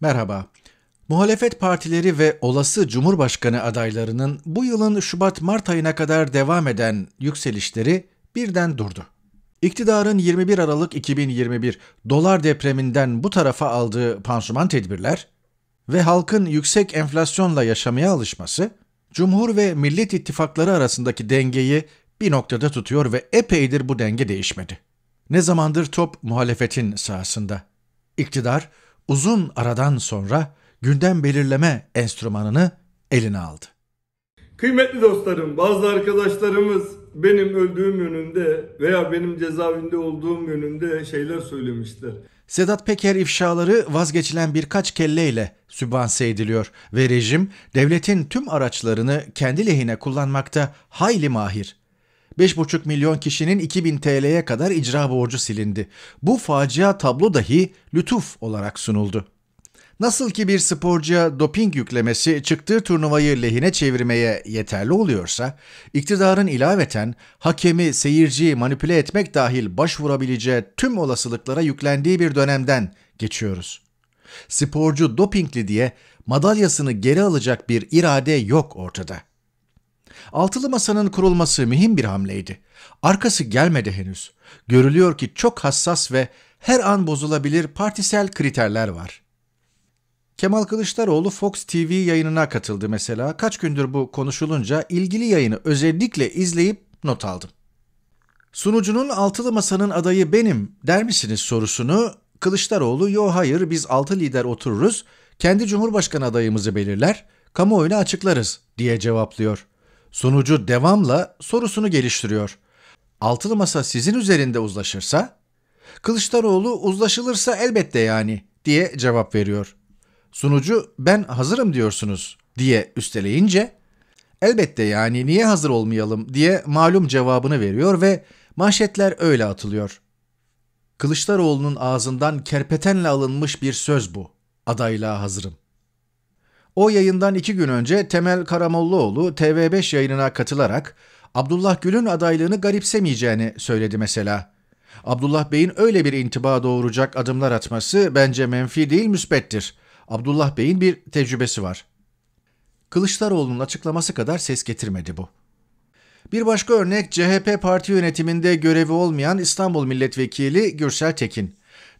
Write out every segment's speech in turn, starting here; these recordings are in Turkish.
Merhaba. Muhalefet partileri ve olası Cumhurbaşkanı adaylarının bu yılın Şubat-Mart ayına kadar devam eden yükselişleri birden durdu. İktidarın 21 Aralık 2021 dolar depreminden bu tarafa aldığı pansuman tedbirler ve halkın yüksek enflasyonla yaşamaya alışması, Cumhur ve Millet ittifakları arasındaki dengeyi bir noktada tutuyor ve epeydir bu denge değişmedi. Ne zamandır top muhalefetin sahasında. İktidar, uzun aradan sonra gündem belirleme enstrümanını eline aldı. Kıymetli dostlarım, bazı arkadaşlarımız benim öldüğüm yönünde veya benim cezaevinde olduğum yönünde şeyler söylemişler. Sedat Peker ifşaları vazgeçilen birkaç kelleyle sübvanse ediliyor ve rejim devletin tüm araçlarını kendi lehine kullanmakta hayli mahir. 5,5 milyon kişinin 2000 TL'ye kadar icra borcu silindi. Bu facia tablo dahi lütuf olarak sunuldu. Nasıl ki bir sporcuya doping yüklemesi çıktığı turnuvayı lehine çevirmeye yeterli oluyorsa, iktidarın ilaveten hakemi, seyirciyi manipüle etmek dahil başvurabileceği tüm olasılıklara yüklendiği bir dönemden geçiyoruz. Sporcu dopingli diye madalyasını geri alacak bir irade yok ortada.'' Altılı Masa'nın kurulması mühim bir hamleydi. Arkası gelmedi henüz. Görülüyor ki çok hassas ve her an bozulabilir partisel kriterler var. Kemal Kılıçdaroğlu Fox TV yayınına katıldı mesela. Kaç gündür bu konuşulunca ilgili yayını özellikle izleyip not aldım. Sunucunun altılı masanın adayı benim der misiniz sorusunu Kılıçdaroğlu yo hayır biz altı lider otururuz, kendi cumhurbaşkanı adayımızı belirler, kamuoyuna açıklarız diye cevaplıyor. Sunucu devamla sorusunu geliştiriyor. Altılı masa sizin üzerinde uzlaşırsa? Kılıçdaroğlu uzlaşılırsa elbette yani diye cevap veriyor. Sunucu ben hazırım diyorsunuz diye üsteleyince elbette yani niye hazır olmayalım diye malum cevabını veriyor ve manşetler öyle atılıyor. Kılıçdaroğlu'nun ağzından kerpetenle alınmış bir söz bu. Adaylığa hazırım. O yayından iki gün önce Temel Karamollaoğlu TV5 yayınına katılarak Abdullah Gül'ün adaylığını garipsemeyeceğini söyledi mesela. Abdullah Bey'in öyle bir intiba doğuracak adımlar atması bence menfi değil müspettir. Abdullah Bey'in bir tecrübesi var. Kılıçdaroğlu'nun açıklaması kadar ses getirmedi bu. Bir başka örnek CHP parti yönetiminde görevi olmayan İstanbul Milletvekili Gürsel Tekin.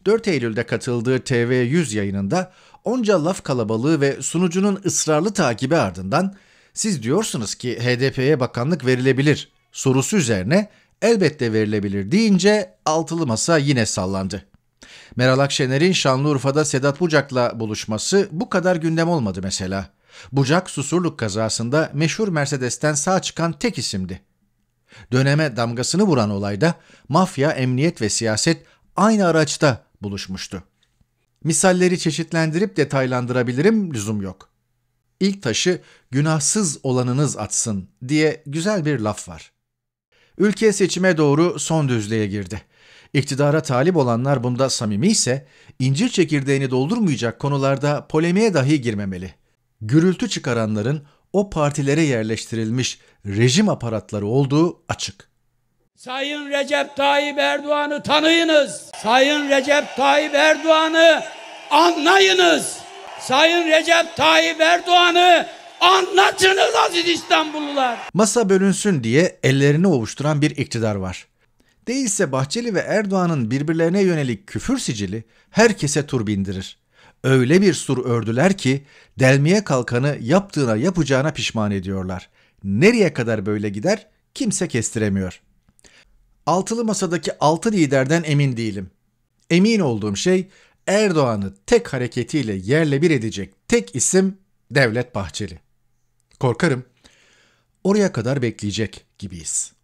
4 Eylül'de katıldığı TV100 yayınında onca laf kalabalığı ve sunucunun ısrarlı takibi ardından siz diyorsunuz ki HDP'ye bakanlık verilebilir sorusu üzerine elbette verilebilir deyince altılı masa yine sallandı. Meral Akşener'in Şanlıurfa'da Sedat Bucak'la buluşması bu kadar gündem olmadı mesela. Bucak Susurluk kazasında meşhur Mercedes'ten sağ çıkan tek isimdi. Döneme damgasını vuran olayda mafya, emniyet ve siyaset aynı araçta buluşmuştu. Misalleri çeşitlendirip detaylandırabilirim, lüzum yok. İlk taşı günahsız olanınız atsın diye güzel bir laf var. Ülke seçime doğru son düzlüğe girdi. İktidara talip olanlar bunda samimi ise incir çekirdeğini doldurmayacak konularda polemiğe dahi girmemeli. Gürültü çıkaranların o partilere yerleştirilmiş rejim aparatları olduğu açık. Sayın Recep Tayyip Erdoğan'ı tanıyınız. Sayın Recep Tayyip Erdoğan'ı anlayınız. Sayın Recep Tayyip Erdoğan'ı anlatınız aziz İstanbullular. Masa bölünsün diye ellerini ovuşturan bir iktidar var. Değilse Bahçeli ve Erdoğan'ın birbirlerine yönelik küfür sicili herkese tur bindirir. Öyle bir sur ördüler ki delmeye kalkanı yaptığına yapacağına pişman ediyorlar. Nereye kadar böyle gider kimse kestiremiyor altılı masadaki altı liderden emin değilim. Emin olduğum şey Erdoğan'ı tek hareketiyle yerle bir edecek tek isim Devlet Bahçeli. Korkarım oraya kadar bekleyecek gibiyiz.''